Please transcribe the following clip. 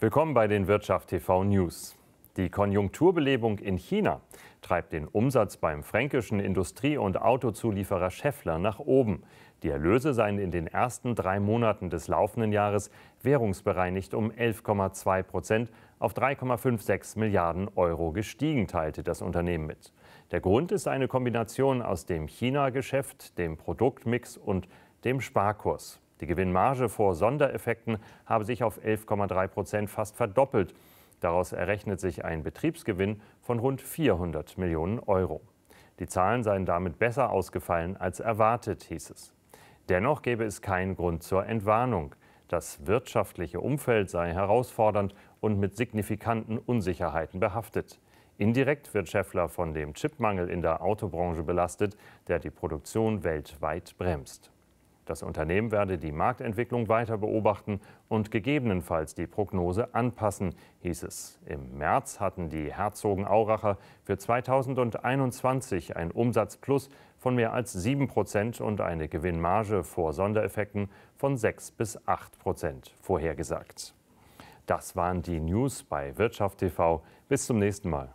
Willkommen bei den Wirtschaft TV News. Die Konjunkturbelebung in China treibt den Umsatz beim fränkischen Industrie- und Autozulieferer Scheffler nach oben. Die Erlöse seien in den ersten drei Monaten des laufenden Jahres währungsbereinigt um 11,2 Prozent auf 3,56 Milliarden Euro gestiegen, teilte das Unternehmen mit. Der Grund ist eine Kombination aus dem China-Geschäft, dem Produktmix und dem Sparkurs. Die Gewinnmarge vor Sondereffekten habe sich auf 11,3 Prozent fast verdoppelt. Daraus errechnet sich ein Betriebsgewinn von rund 400 Millionen Euro. Die Zahlen seien damit besser ausgefallen als erwartet, hieß es. Dennoch gäbe es keinen Grund zur Entwarnung. Das wirtschaftliche Umfeld sei herausfordernd und mit signifikanten Unsicherheiten behaftet. Indirekt wird Schäffler von dem Chipmangel in der Autobranche belastet, der die Produktion weltweit bremst. Das Unternehmen werde die Marktentwicklung weiter beobachten und gegebenenfalls die Prognose anpassen, hieß es. Im März hatten die Herzogen Auracher für 2021 ein Umsatzplus von mehr als 7 Prozent und eine Gewinnmarge vor Sondereffekten von 6 bis 8 Prozent vorhergesagt. Das waren die News bei Wirtschaft TV. Bis zum nächsten Mal.